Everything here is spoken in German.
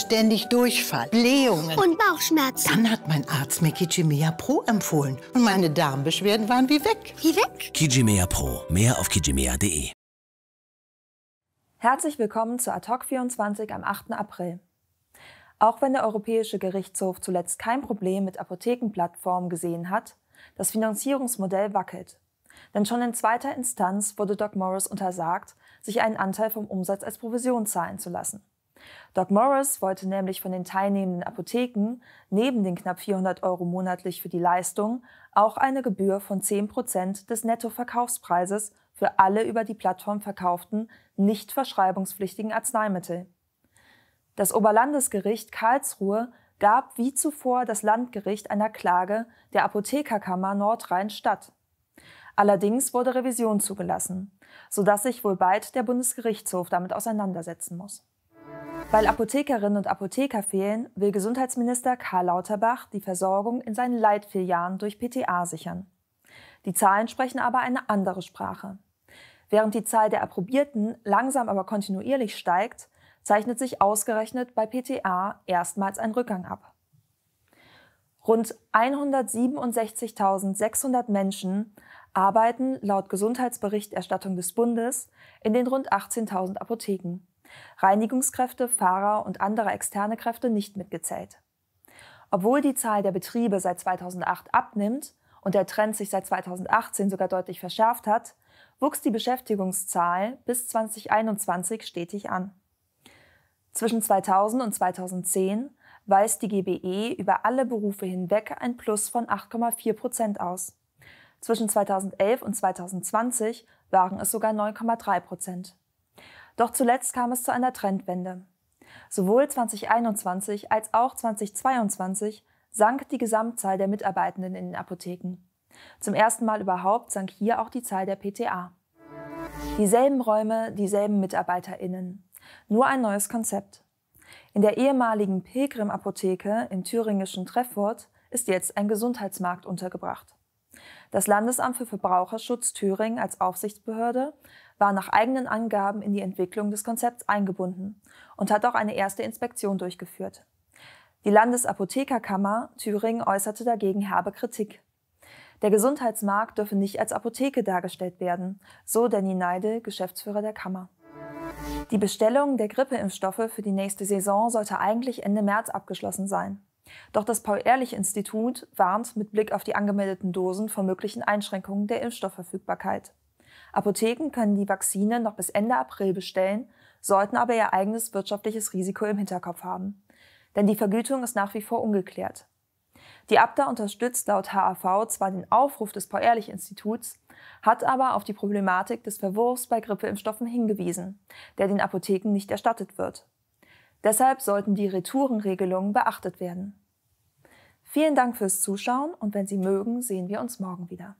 ständig Durchfall, Blähungen. Und Bauchschmerzen. Dann hat mein Arzt mir Kijimea Pro empfohlen. Und meine Darmbeschwerden waren wie weg. Wie weg? Kijimea Pro. Mehr auf kijimea.de. Herzlich willkommen zu Ad hoc 24 am 8. April. Auch wenn der Europäische Gerichtshof zuletzt kein Problem mit Apothekenplattformen gesehen hat, das Finanzierungsmodell wackelt. Denn schon in zweiter Instanz wurde Doc Morris untersagt, sich einen Anteil vom Umsatz als Provision zahlen zu lassen. Doc Morris wollte nämlich von den teilnehmenden Apotheken neben den knapp 400 Euro monatlich für die Leistung auch eine Gebühr von 10 Prozent des Nettoverkaufspreises für alle über die Plattform verkauften, nicht verschreibungspflichtigen Arzneimittel. Das Oberlandesgericht Karlsruhe gab wie zuvor das Landgericht einer Klage der Apothekerkammer Nordrhein statt. Allerdings wurde Revision zugelassen, sodass sich wohl bald der Bundesgerichtshof damit auseinandersetzen muss. Weil Apothekerinnen und Apotheker fehlen, will Gesundheitsminister Karl Lauterbach die Versorgung in seinen Leitfilialen durch PTA sichern. Die Zahlen sprechen aber eine andere Sprache. Während die Zahl der Approbierten langsam aber kontinuierlich steigt, zeichnet sich ausgerechnet bei PTA erstmals ein Rückgang ab. Rund 167.600 Menschen arbeiten laut Gesundheitsberichterstattung des Bundes in den rund 18.000 Apotheken. Reinigungskräfte, Fahrer und andere externe Kräfte nicht mitgezählt. Obwohl die Zahl der Betriebe seit 2008 abnimmt und der Trend sich seit 2018 sogar deutlich verschärft hat, wuchs die Beschäftigungszahl bis 2021 stetig an. Zwischen 2000 und 2010 weist die GBE über alle Berufe hinweg ein Plus von 8,4 Prozent aus. Zwischen 2011 und 2020 waren es sogar 9,3 Prozent. Doch zuletzt kam es zu einer Trendwende. Sowohl 2021 als auch 2022 sank die Gesamtzahl der Mitarbeitenden in den Apotheken. Zum ersten Mal überhaupt sank hier auch die Zahl der PTA. Dieselben Räume, dieselben MitarbeiterInnen. Nur ein neues Konzept. In der ehemaligen Pilgrim-Apotheke im thüringischen Treffurt ist jetzt ein Gesundheitsmarkt untergebracht. Das Landesamt für Verbraucherschutz Thüringen als Aufsichtsbehörde war nach eigenen Angaben in die Entwicklung des Konzepts eingebunden und hat auch eine erste Inspektion durchgeführt. Die Landesapothekerkammer Thüringen äußerte dagegen herbe Kritik. Der Gesundheitsmarkt dürfe nicht als Apotheke dargestellt werden, so Danny Neide, Geschäftsführer der Kammer. Die Bestellung der Grippeimpfstoffe für die nächste Saison sollte eigentlich Ende März abgeschlossen sein. Doch das Paul-Ehrlich-Institut warnt mit Blick auf die angemeldeten Dosen vor möglichen Einschränkungen der Impfstoffverfügbarkeit. Apotheken können die Vakzine noch bis Ende April bestellen, sollten aber ihr eigenes wirtschaftliches Risiko im Hinterkopf haben. Denn die Vergütung ist nach wie vor ungeklärt. Die Abda unterstützt laut HAV zwar den Aufruf des Paul-Ehrlich-Instituts, hat aber auf die Problematik des Verwurfs bei Grippeimpfstoffen hingewiesen, der den Apotheken nicht erstattet wird. Deshalb sollten die Retourenregelungen beachtet werden. Vielen Dank fürs Zuschauen und wenn Sie mögen, sehen wir uns morgen wieder.